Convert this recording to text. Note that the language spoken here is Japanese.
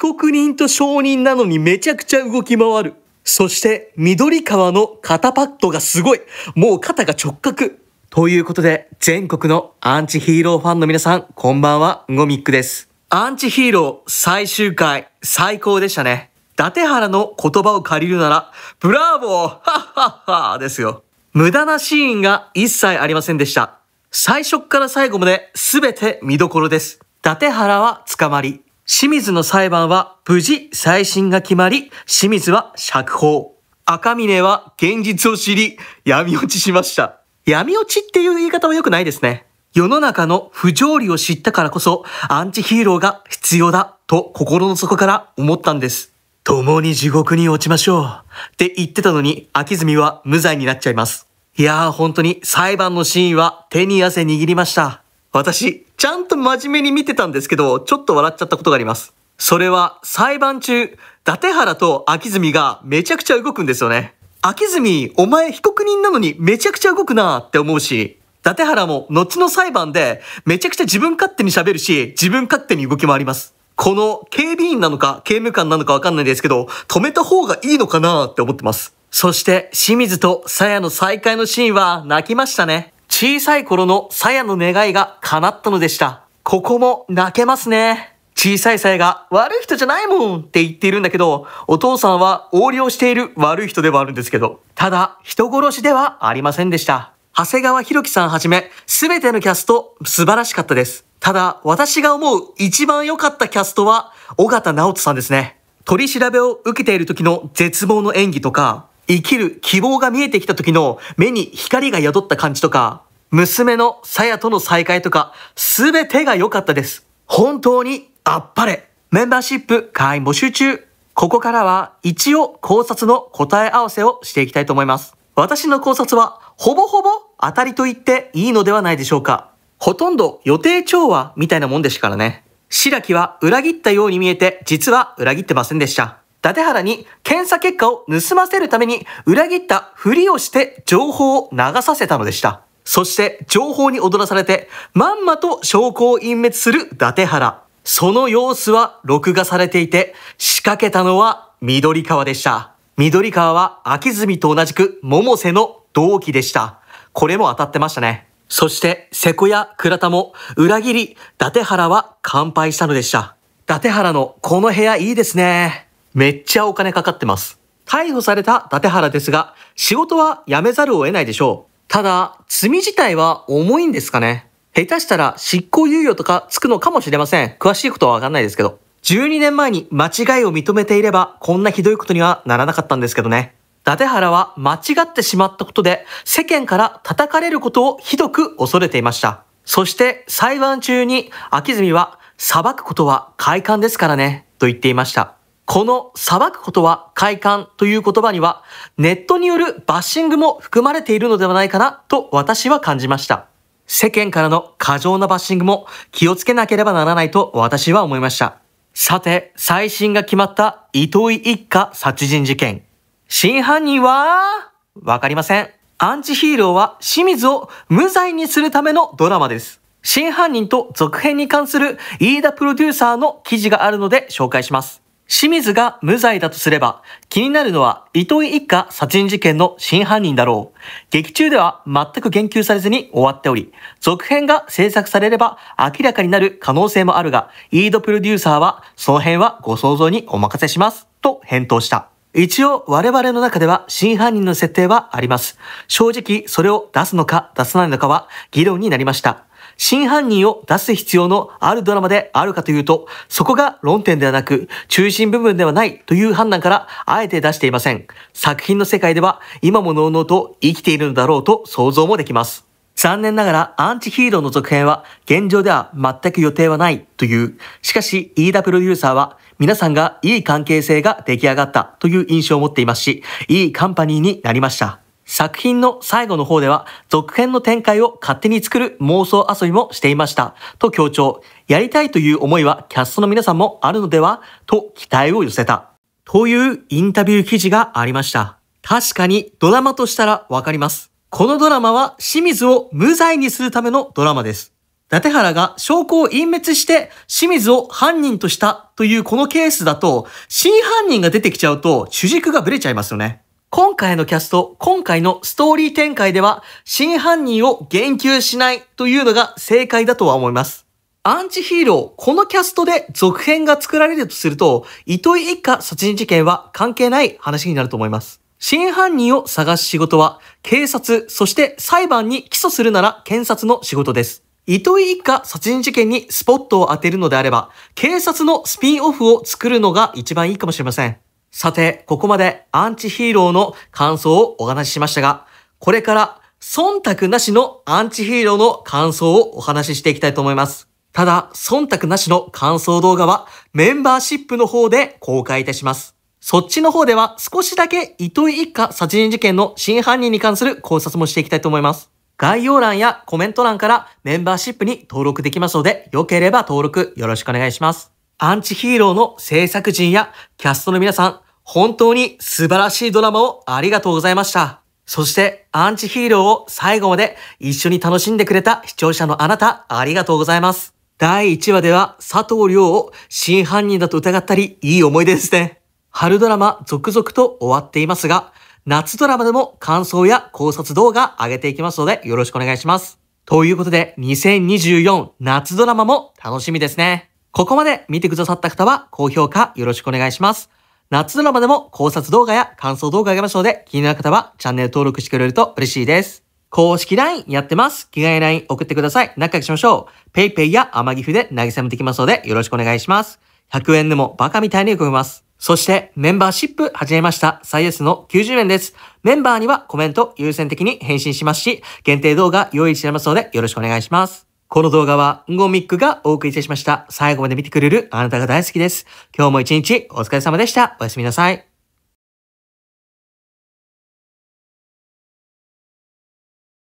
告人と証人なのにめちゃくちゃ動き回る。そして、緑川の肩パッドがすごい。もう肩が直角。ということで、全国のアンチヒーローファンの皆さん、こんばんは、ゴミックです。アンチヒーロー最終回、最高でしたね。伊達原の言葉を借りるなら、ブラーボーはっはっはですよ。無駄なシーンが一切ありませんでした。最初から最後まで全て見どころです。伊達原は捕まり、清水の裁判は無事再審が決まり、清水は釈放。赤峰は現実を知り、闇落ちしました。闇落ちっていう言い方は良くないですね。世の中の不条理を知ったからこそ、アンチヒーローが必要だと心の底から思ったんです。共に地獄に落ちましょう。って言ってたのに、秋住は無罪になっちゃいます。いやー本当に裁判のシーンは手に汗握りました。私、ちゃんと真面目に見てたんですけど、ちょっと笑っちゃったことがあります。それは裁判中、伊達原と秋住がめちゃくちゃ動くんですよね。秋住、お前被告人なのにめちゃくちゃ動くなって思うし、伊達原も後の裁判でめちゃくちゃ自分勝手に喋るし、自分勝手に動き回ります。この警備員なのか刑務官なのかわかんないですけど、止めた方がいいのかなって思ってます。そして、清水と鞘の再会のシーンは泣きましたね。小さい頃のさやの願いが叶ったのでした。ここも泣けますね。小さいさが悪い人じゃないもんって言っているんだけど、お父さんは横領している悪い人ではあるんですけど、ただ人殺しではありませんでした。長谷川博樹さんはじめ、すべてのキャスト素晴らしかったです。ただ、私が思う一番良かったキャストは、尾形直人さんですね。取り調べを受けている時の絶望の演技とか、生きる希望が見えてきた時の目に光が宿った感じとか、娘のさやとの再会とか、すべてが良かったです。本当にあっぱれ。メンバーシップ会員募集中。ここからは一応考察の答え合わせをしていきたいと思います。私の考察はほぼほぼ当たりと言っていいのではないでしょうか。ほとんど予定調和みたいなもんですからね。白木は裏切ったように見えて実は裏切ってませんでした。伊達原に検査結果を盗ませるために裏切ったふりをして情報を流させたのでした。そして情報に踊らされてまんまと証拠を隠滅する伊達原。その様子は録画されていて仕掛けたのは緑川でした。緑川は秋澄と同じく百瀬の同期でした。これも当たってましたね。そして瀬古や倉田も裏切り伊達原は乾杯したのでした。伊達原のこの部屋いいですね。めっちゃお金かかってます。逮捕された伊達原ですが、仕事は辞めざるを得ないでしょう。ただ、罪自体は重いんですかね下手したら執行猶予とかつくのかもしれません。詳しいことはわかんないですけど。12年前に間違いを認めていれば、こんなひどいことにはならなかったんですけどね。伊達原は間違ってしまったことで、世間から叩かれることをひどく恐れていました。そして裁判中に、秋住は、裁くことは快感ですからね、と言っていました。この裁くことは快感という言葉にはネットによるバッシングも含まれているのではないかなと私は感じました。世間からの過剰なバッシングも気をつけなければならないと私は思いました。さて、最新が決まった糸井一家殺人事件。真犯人は、わかりません。アンチヒーローは清水を無罪にするためのドラマです。真犯人と続編に関する飯田プロデューサーの記事があるので紹介します。清水が無罪だとすれば、気になるのは糸井一家殺人事件の真犯人だろう。劇中では全く言及されずに終わっており、続編が制作されれば明らかになる可能性もあるが、イードプロデューサーはその辺はご想像にお任せします、と返答した。一応我々の中では真犯人の設定はあります。正直それを出すのか出さないのかは議論になりました。真犯人を出す必要のあるドラマであるかというと、そこが論点ではなく、中心部分ではないという判断から、あえて出していません。作品の世界では、今も能々と生きているのだろうと想像もできます。残念ながらアンチヒーローの続編は現状では全く予定はないという。しかし、飯田プロデューサーは皆さんがいい関係性が出来上がったという印象を持っていますし、いいカンパニーになりました。作品の最後の方では続編の展開を勝手に作る妄想遊びもしていましたと強調、やりたいという思いはキャストの皆さんもあるのではと期待を寄せた。というインタビュー記事がありました。確かにドラマとしたらわかります。このドラマは清水を無罪にするためのドラマです。伊達原が証拠を隠滅して清水を犯人としたというこのケースだと、真犯人が出てきちゃうと主軸がぶれちゃいますよね。今回のキャスト、今回のストーリー展開では、真犯人を言及しないというのが正解だとは思います。アンチヒーロー、このキャストで続編が作られるとすると、糸井一家殺人事件は関係ない話になると思います。真犯人を探す仕事は、警察、そして裁判に起訴するなら検察の仕事です。糸井一家殺人事件にスポットを当てるのであれば、警察のスピンオフを作るのが一番いいかもしれません。さて、ここまでアンチヒーローの感想をお話ししましたが、これから忖度なしのアンチヒーローの感想をお話ししていきたいと思います。ただ、忖度なしの感想動画はメンバーシップの方で公開いたします。そっちの方では少しだけ糸井一家殺人事件の真犯人に関する考察もしていきたいと思います。概要欄やコメント欄からメンバーシップに登録できますので、よければ登録よろしくお願いします。アンチヒーローの制作陣やキャストの皆さん、本当に素晴らしいドラマをありがとうございました。そして、アンチヒーローを最後まで一緒に楽しんでくれた視聴者のあなた、ありがとうございます。第1話では佐藤亮を真犯人だと疑ったり、いい思い出ですね。春ドラマ続々と終わっていますが、夏ドラマでも感想や考察動画上げていきますのでよろしくお願いします。ということで、2024夏ドラマも楽しみですね。ここまで見てくださった方は高評価よろしくお願いします。夏ドラマでも考察動画や感想動画がありますので、気になる方はチャンネル登録してくれると嬉しいです。公式 LINE やってます。着替え LINE 送ってください。仲良くしましょう。PayPay や天ギフで投慰めてきますので、よろしくお願いします。100円でもバカみたいに動きます。そして、メンバーシップ始めました。サイエスの90円です。メンバーにはコメント優先的に返信しますし、限定動画用意してますのでよろしくお願いします。この動画は、んごみっくがお送りいたしました。最後まで見てくれるあなたが大好きです。今日も一日お疲れ様でした。おやすみなさい。